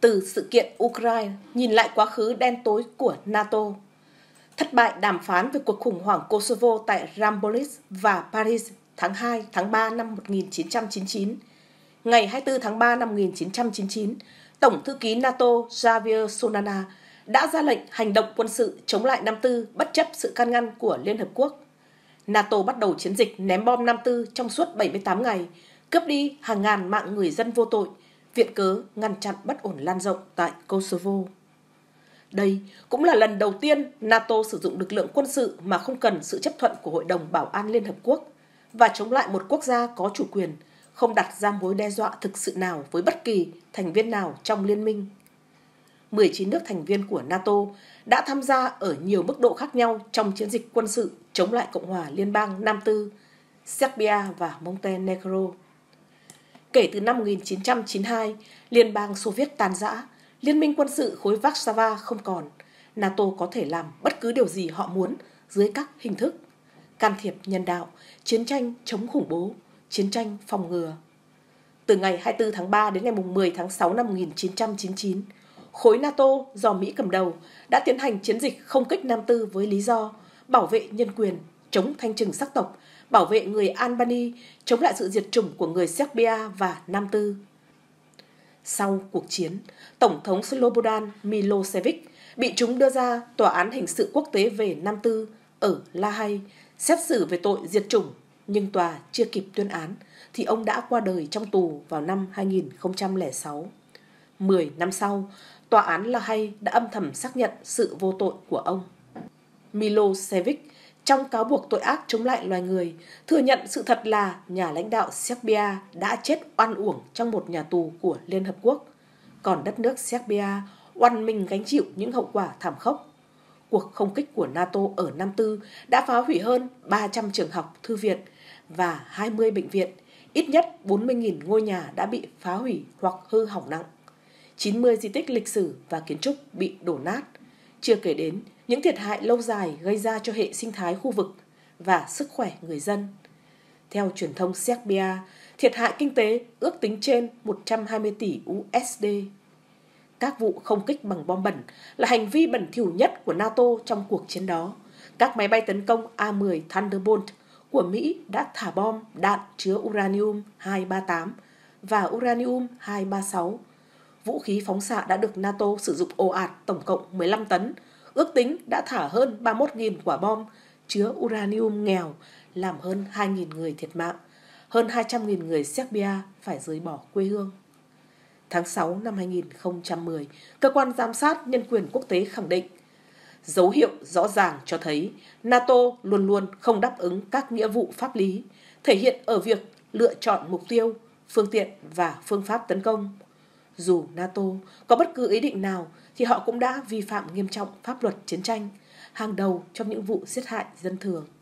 từ sự kiện Ukraine nhìn lại quá khứ đen tối của NATO. Thất bại đàm phán về cuộc khủng hoảng Kosovo tại Rambolis và Paris tháng 2 tháng 3 năm 1999. Ngày 24 tháng 3 năm 1999, Tổng thư ký NATO Javier Solana đã ra lệnh hành động quân sự chống lại Nam Tư bất chấp sự can ngăn của Liên Hợp Quốc. NATO bắt đầu chiến dịch ném bom Nam Tư trong suốt 78 ngày, cướp đi hàng ngàn mạng người dân vô tội – viện cớ ngăn chặn bất ổn lan rộng tại Kosovo. Đây cũng là lần đầu tiên NATO sử dụng lực lượng quân sự mà không cần sự chấp thuận của Hội đồng Bảo an Liên Hợp Quốc và chống lại một quốc gia có chủ quyền, không đặt ra mối đe dọa thực sự nào với bất kỳ thành viên nào trong liên minh. 19 nước thành viên của NATO đã tham gia ở nhiều mức độ khác nhau trong chiến dịch quân sự chống lại Cộng hòa Liên bang Nam Tư, Serbia và Montenegro kể từ năm 1992, Liên bang Xô Viết tan rã, Liên minh quân sự khối Warsaw không còn, NATO có thể làm bất cứ điều gì họ muốn dưới các hình thức can thiệp nhân đạo, chiến tranh chống khủng bố, chiến tranh phòng ngừa. Từ ngày 24 tháng 3 đến ngày 10 tháng 6 năm 1999, khối NATO do Mỹ cầm đầu đã tiến hành chiến dịch không kích Nam Tư với lý do bảo vệ nhân quyền chống thanh trừng sắc tộc, bảo vệ người Albany, chống lại sự diệt chủng của người Serbia và Nam Tư. Sau cuộc chiến, Tổng thống Slobodan Milosevic bị chúng đưa ra Tòa án Hình sự Quốc tế về Nam Tư ở La Hay, xét xử về tội diệt chủng, nhưng tòa chưa kịp tuyên án thì ông đã qua đời trong tù vào năm 2006. Mười năm sau, tòa án La Hay đã âm thầm xác nhận sự vô tội của ông. Milosevic trong cáo buộc tội ác chống lại loài người, thừa nhận sự thật là nhà lãnh đạo Serbia đã chết oan uổng trong một nhà tù của Liên Hợp Quốc, còn đất nước Serbia oan mình gánh chịu những hậu quả thảm khốc. Cuộc không kích của NATO ở Nam Tư đã phá hủy hơn 300 trường học, thư viện và 20 bệnh viện, ít nhất 40.000 ngôi nhà đã bị phá hủy hoặc hư hỏng nặng. 90 di tích lịch sử và kiến trúc bị đổ nát – chưa kể đến những thiệt hại lâu dài gây ra cho hệ sinh thái khu vực và sức khỏe người dân. Theo truyền thông Serbia, thiệt hại kinh tế ước tính trên 120 tỷ USD. Các vụ không kích bằng bom bẩn là hành vi bẩn thỉu nhất của NATO trong cuộc chiến đó. Các máy bay tấn công A-10 Thunderbolt của Mỹ đã thả bom đạn chứa uranium 238 và uranium 236 vũ khí phóng xạ đã được NATO sử dụng ồ ạt tổng cộng 15 tấn, ước tính đã thả hơn 31.000 quả bom chứa uranium nghèo, làm hơn 2.000 người thiệt mạng, hơn 200.000 người Serbia phải rời bỏ quê hương. Tháng 6 năm 2010, Cơ quan Giám sát Nhân quyền Quốc tế khẳng định dấu hiệu rõ ràng cho thấy NATO luôn luôn không đáp ứng các nghĩa vụ pháp lý, thể hiện ở việc lựa chọn mục tiêu, phương tiện và phương pháp tấn công, dù NATO có bất cứ ý định nào thì họ cũng đã vi phạm nghiêm trọng pháp luật chiến tranh, hàng đầu trong những vụ giết hại dân thường.